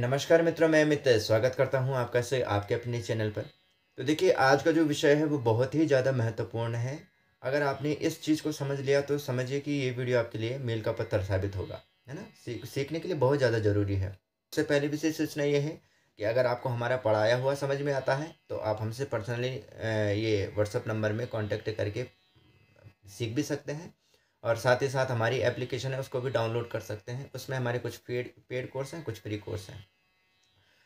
नमस्कार मित्रों मैं अमित स्वागत करता हूं आपका से आपके अपने चैनल पर तो देखिए आज का जो विषय है वो बहुत ही ज़्यादा महत्वपूर्ण है अगर आपने इस चीज़ को समझ लिया तो समझिए कि ये वीडियो आपके लिए मेल का पत्थर साबित होगा है ना सीख सीखने के लिए बहुत ज़्यादा ज़रूरी है सबसे पहले विशेष सूचना ये है कि अगर आपको हमारा पढ़ाया हुआ समझ में आता है तो आप हमसे पर्सनली ये व्हाट्सअप नंबर में कॉन्टेक्ट करके सीख भी सकते हैं और साथ ही साथ हमारी एप्लीकेशन है उसको भी डाउनलोड कर सकते हैं उसमें हमारे कुछ पेड पेड कोर्स हैं कुछ फ्री कोर्स हैं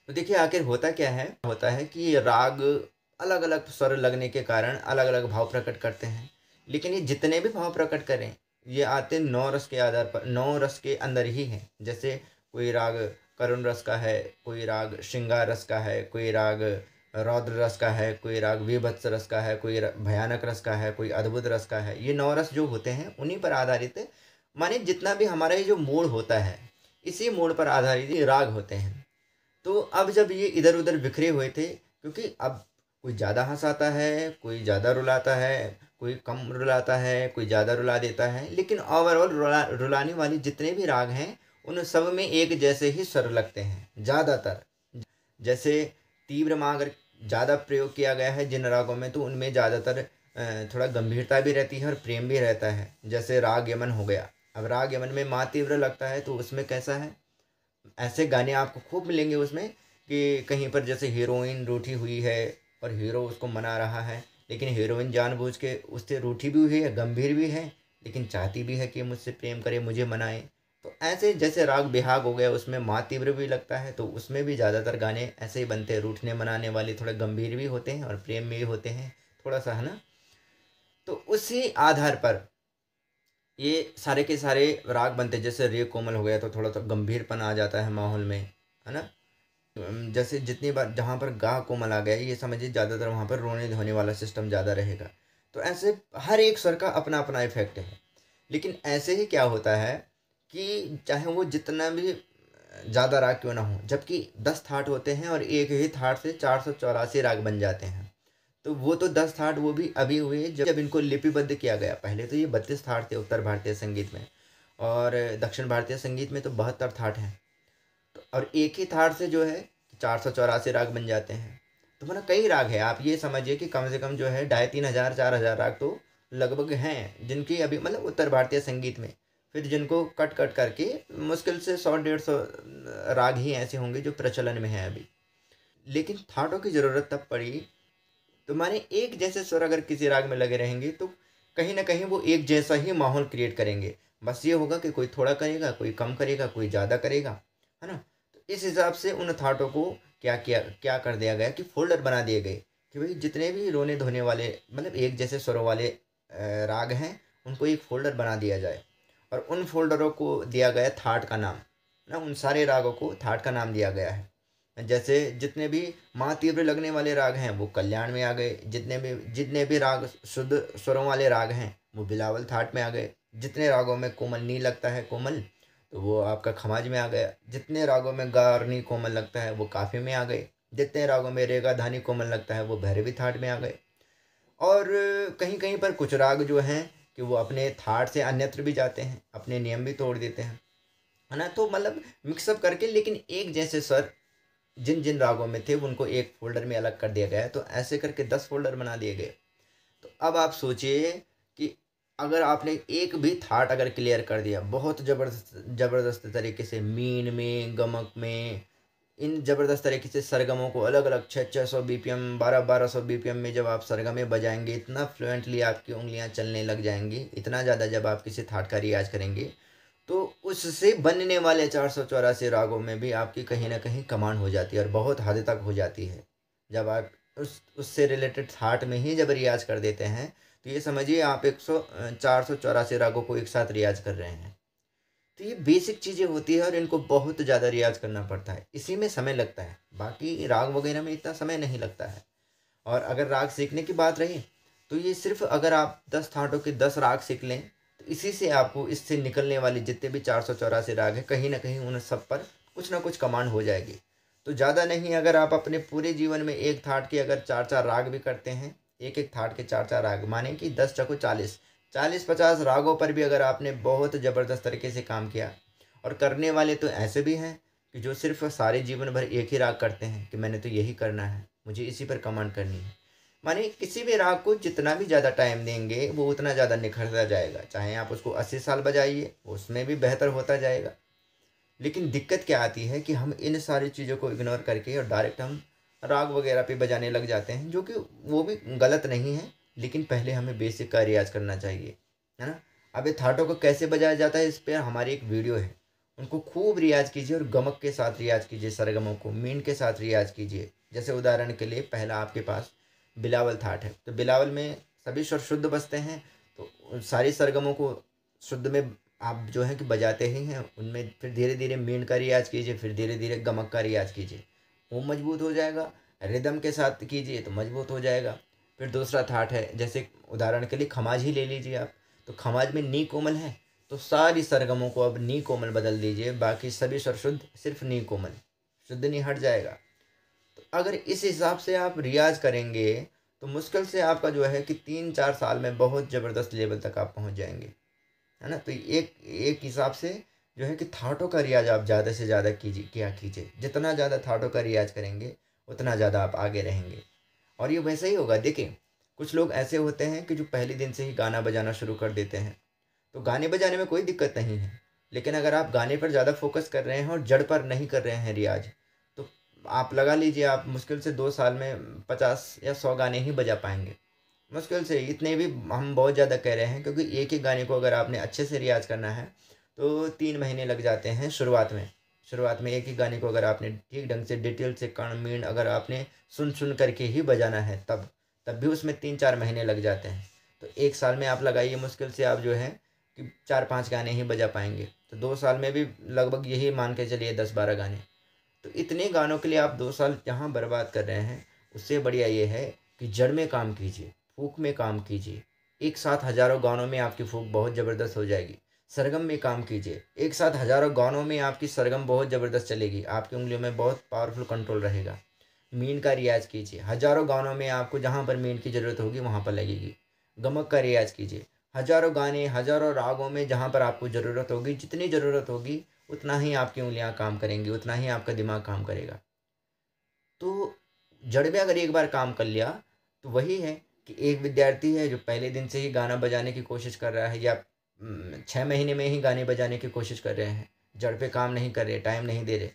तो देखिए आखिर होता क्या है होता है कि राग अलग अलग स्वर लगने के कारण अलग अलग भाव प्रकट करते हैं लेकिन ये जितने भी भाव प्रकट करें ये आते नौ रस के आधार पर नौ रस के अंदर ही हैं जैसे कोई राग करुण रस का है कोई राग श्रृंगार रस का है कोई राग रौद्र रस का है कोई राग विभत्स रस का है कोई भयानक रस का है कोई अद्भुत रस का है ये नौ रस जो होते हैं उन्हीं पर आधारित माने जितना भी हमारा ये जो मूड होता है इसी मूड पर आधारित ये राग होते हैं तो अब जब ये इधर उधर बिखरे हुए थे क्योंकि अब कोई ज़्यादा हंसाता है कोई ज़्यादा रुलाता है कोई कम रुलाता है कोई ज़्यादा रुला देता है लेकिन ओवरऑल रुला रुलाने वाले जितने भी राग हैं उन सब में एक जैसे ही स्वर लगते हैं ज़्यादातर जैसे तीव्र मांग ज़्यादा प्रयोग किया गया है जिन रागों में तो उनमें ज़्यादातर थोड़ा गंभीरता भी रहती है और प्रेम भी रहता है जैसे राग यमन हो गया अब राग यमन में माँ तीव्र लगता है तो उसमें कैसा है ऐसे गाने आपको खूब मिलेंगे उसमें कि कहीं पर जैसे हीरोइन रूठी हुई है और हीरो उसको मना रहा है लेकिन हीरोइन जानबूझ के उससे रूठी भी हुई है गंभीर भी है लेकिन चाहती भी है कि मुझसे प्रेम करे मुझे मनाए ऐसे जैसे राग बिहाग हो गया उसमें माँ तीव्र भी लगता है तो उसमें भी ज़्यादातर गाने ऐसे ही बनते हैं रूठने मनाने वाले थोड़े गंभीर भी होते हैं और प्रेम में भी होते हैं थोड़ा सा है ना तो उसी आधार पर ये सारे के सारे राग बनते हैं जैसे रे कोमल हो गया तो थोड़ा सा गंभीरपन आ जाता है माहौल में है ना जैसे जितनी बार जहाँ पर गा कोमल आ गया ये समझिए ज़्यादातर वहाँ पर रोने धोने वाला सिस्टम ज़्यादा रहेगा तो ऐसे हर एक स्वर का अपना अपना इफेक्ट है लेकिन ऐसे ही क्या होता है कि चाहे वो जितना भी ज़्यादा राग क्यों ना हो जबकि दस थाट होते हैं और एक ही थाट से चार सौ चौरासी राग बन जाते हैं तो वो तो दस थाट वो भी अभी हुए जब जब इनको लिपिबद्ध किया गया पहले तो ये बत्तीस थाट थे उत्तर भारतीय संगीत में और दक्षिण भारतीय संगीत में तो बहत्तर थाट हैं तो और एक ही थाट से जो है चार सौ चौरासी राग बन जाते हैं तो मतलब कई राग है आप ये समझिए कि कम से कम जो है ढाई तीन हज़ार चार हज़ार राग तो लगभग हैं जिनकी अभी मतलब उत्तर भारतीय संगीत में फिर जिनको कट कट करके मुश्किल से सौ डेढ़ सौ राग ही ऐसे होंगे जो प्रचलन में है अभी लेकिन थाटों की ज़रूरत तब पड़ी तुम्हारे एक जैसे स्वर अगर किसी राग में लगे रहेंगे तो कहीं ना कहीं वो एक जैसा ही माहौल क्रिएट करेंगे बस ये होगा कि कोई थोड़ा करेगा कोई कम करेगा कोई ज़्यादा करेगा है ना तो इस हिसाब से उन थाटों को क्या किया क्या कर दिया गया कि फोल्डर बना दिए गए कि भाई जितने भी रोने धोने वाले मतलब एक जैसे स्वरों वाले राग हैं उनको एक फोल्डर बना दिया जाए और उन फोल्डरों को दिया गया थाट का नाम ना उन सारे रागों को थाट का नाम दिया गया है जैसे जितने भी माँ तीव्र लगने वाले राग हैं वो कल्याण में आ गए जितने भी जितने भी राग शुद्ध स्वरों वाले राग हैं वो बिलावल थाट में आ गए जितने रागों में कोमल नी लगता है कोमल तो वो आपका खमाज में आ गया जितने रागों में गारनी कोमल लगता है वो काफ़ी में आ गए जितने रागों में रेगा धानी कोमल लगता है वो भैरवी थाट में आ गए और कहीं कहीं पर कुछ राग जो हैं कि वो अपने थाट से अन्यत्र भी जाते हैं अपने नियम भी तोड़ देते हैं है ना तो मतलब मिक्सअप करके लेकिन एक जैसे स्वर जिन जिन रागों में थे उनको एक फोल्डर में अलग कर दिया गया तो ऐसे करके दस फोल्डर बना दिए गए तो अब आप सोचिए कि अगर आपने एक भी थाट अगर क्लियर कर दिया बहुत ज़बरदस्त ज़बरदस्त तरीके से मीन में गमक में इन ज़बरदस्त तरीके से सरगमों को अलग अलग छः छः सौ बी पी एम बारह बारह सौ बी पी एम में जब आप सरगमे बजाएंगे इतना फ्लुएंटली आपकी उंगलियां चलने लग जाएंगी इतना ज़्यादा जब आप किसी थाट का रियाज करेंगे तो उससे बनने वाले चार सौ चौरासी रागों में भी आपकी कहीं ना कहीं कमांड हो जाती है और बहुत हद तक हो जाती है जब आप उस उससे रिलेटेड थाट में ही जब रियाज कर देते हैं तो ये समझिए आप एक सौ चार सौ चौरासी रागों को एक साथ रियाज कर रहे हैं तो ये बेसिक चीज़ें होती है और इनको बहुत ज़्यादा रियाज करना पड़ता है इसी में समय लगता है बाकी राग वगैरह में इतना समय नहीं लगता है और अगर राग सीखने की बात रही तो ये सिर्फ अगर आप दस थाटों के दस राग सीख लें तो इसी से आपको इससे निकलने वाले जितने भी चार सौ चौरासी राग हैं कहीं ना कहीं उन सब पर कुछ ना कुछ कमांड हो जाएगी तो ज़्यादा नहीं अगर आप अपने पूरे जीवन में एक थाट के अगर चार चार राग भी करते हैं एक एक थाट के चार चार राग माने कि दस चको चालीस चालीस पचास रागों पर भी अगर आपने बहुत ज़बरदस्त तरीके से काम किया और करने वाले तो ऐसे भी हैं कि जो सिर्फ सारे जीवन भर एक ही राग करते हैं कि मैंने तो यही करना है मुझे इसी पर कमांड करनी है मानिए किसी भी राग को जितना भी ज़्यादा टाइम देंगे वो उतना ज़्यादा निखरता जाएगा चाहे आप उसको अस्सी साल बजाइए उसमें भी बेहतर होता जाएगा लेकिन दिक्कत क्या आती है कि हम इन सारी चीज़ों को इग्नोर करके और डायरेक्ट हम राग वगैरह पे बजाने लग जाते हैं जो कि वो भी गलत नहीं है लेकिन पहले हमें बेसिक का रियाज करना चाहिए है ना अब ये थाटों को कैसे बजाया जाता है इस पर हमारी एक वीडियो है उनको खूब रियाज कीजिए और गमक के साथ रियाज कीजिए सरगमों को मीन के साथ रियाज कीजिए जैसे उदाहरण के लिए पहला आपके पास बिलावल थाट है तो बिलावल में सभी स्वर शुद्ध बजते हैं तो सारी सरगमों को शुद्ध में आप जो है कि बजाते ही हैं उनमें फिर धीरे धीरे मीन का रियाज कीजिए फिर धीरे धीरे गमक का रियाज कीजिए वो मजबूत हो जाएगा रिदम के साथ कीजिए तो मजबूत हो जाएगा फिर दूसरा थाट है जैसे उदाहरण के लिए खमाज ही ले लीजिए आप तो खमाज में नी कोमल है तो सारी सरगमों को अब नी कोमल बदल दीजिए बाकी सभी स्वर शुद्ध सिर्फ नी कोमल शुद्ध नहीं हट जाएगा तो अगर इस हिसाब से आप रियाज करेंगे तो मुश्किल से आपका जो है कि तीन चार साल में बहुत ज़बरदस्त लेवल तक आप पहुंच जाएंगे है ना तो एक एक हिसाब से जो है कि थाटों का रियाज आप ज़्यादा से ज़्यादा कीजिए किया कीजिए जितना ज़्यादा थाटों का रियाज करेंगे उतना ज़्यादा आप आगे रहेंगे और ये वैसा ही होगा देखें कुछ लोग ऐसे होते हैं कि जो पहले दिन से ही गाना बजाना शुरू कर देते हैं तो गाने बजाने में कोई दिक्कत नहीं है लेकिन अगर आप गाने पर ज़्यादा फोकस कर रहे हैं और जड़ पर नहीं कर रहे हैं रियाज तो आप लगा लीजिए आप मुश्किल से दो साल में पचास या सौ गाने ही बजा पाएंगे मुश्किल से इतने भी हम बहुत ज़्यादा कह रहे हैं क्योंकि एक ही गाने को अगर आपने अच्छे से रियाज करना है तो तीन महीने लग जाते हैं शुरुआत में शुरुआत में एक ही गाने को अगर आपने ठीक ढंग से डिटेल से कण मीण अगर आपने सुन सुन करके ही बजाना है तब तब भी उसमें तीन चार महीने लग जाते हैं तो एक साल में आप लगाइए मुश्किल से आप जो है कि चार पाँच गाने ही बजा पाएंगे तो दो साल में भी लगभग यही मान के चलिए दस बारह गाने तो इतने गानों के लिए आप दो साल जहाँ बर्बाद कर रहे हैं उससे बढ़िया ये है कि जड़ में काम कीजिए फूक में काम कीजिए एक साथ हज़ारों गानों में आपकी फूक बहुत ज़बरदस्त हो जाएगी सरगम में काम कीजिए एक साथ हजारों गानों में आपकी सरगम बहुत ज़बरदस्त चलेगी आपकी उंगलियों में बहुत पावरफुल कंट्रोल रहेगा मीन का रियाज कीजिए हजारों गानों में आपको जहाँ पर मीन की ज़रूरत होगी वहाँ पर लगेगी गमक का रियाज कीजिए हजारों गाने हजारों रागों में जहाँ पर आपको ज़रूरत होगी जितनी ज़रूरत होगी उतना ही आपकी उंगलियाँ काम करेंगी उतना ही आपका दिमाग काम करेगा तो जड़ में अगर एक बार काम कर लिया तो वही है कि एक विद्यार्थी है जो पहले दिन से ही गाना बजाने की कोशिश कर रहा है या हम्म, छः महीने में ही गाने बजाने की कोशिश कर रहे हैं जड़ पे काम नहीं कर रहे टाइम नहीं दे रहे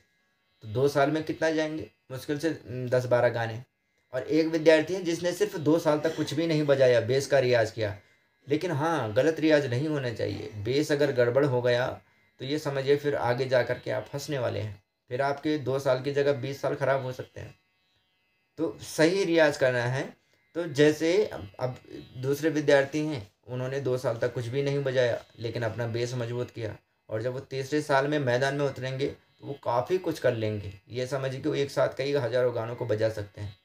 तो दो साल में कितना जाएंगे मुश्किल से हम्म, दस बारह गाने और एक विद्यार्थी है जिसने सिर्फ दो साल तक कुछ भी नहीं बजाया बेस का रियाज किया लेकिन हाँ गलत रियाज नहीं होना चाहिए बेस अगर गड़बड़ हो गया तो ये समझिए फिर आगे जा कर के आप फंसने वाले हैं फिर आपके दो साल की जगह बीस साल ख़राब हो सकते हैं तो सही रियाज करना है तो जैसे अब, अब दूसरे विद्यार्थी हैं उन्होंने दो साल तक कुछ भी नहीं बजाया लेकिन अपना बेस मजबूत किया और जब वो तीसरे साल में मैदान में उतरेंगे तो वो काफ़ी कुछ कर लेंगे ये समझिए कि वो एक साथ कई हज़ारों गानों को बजा सकते हैं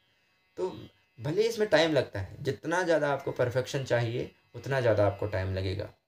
तो भले इसमें टाइम लगता है जितना ज़्यादा आपको परफेक्शन चाहिए उतना ज़्यादा आपको टाइम लगेगा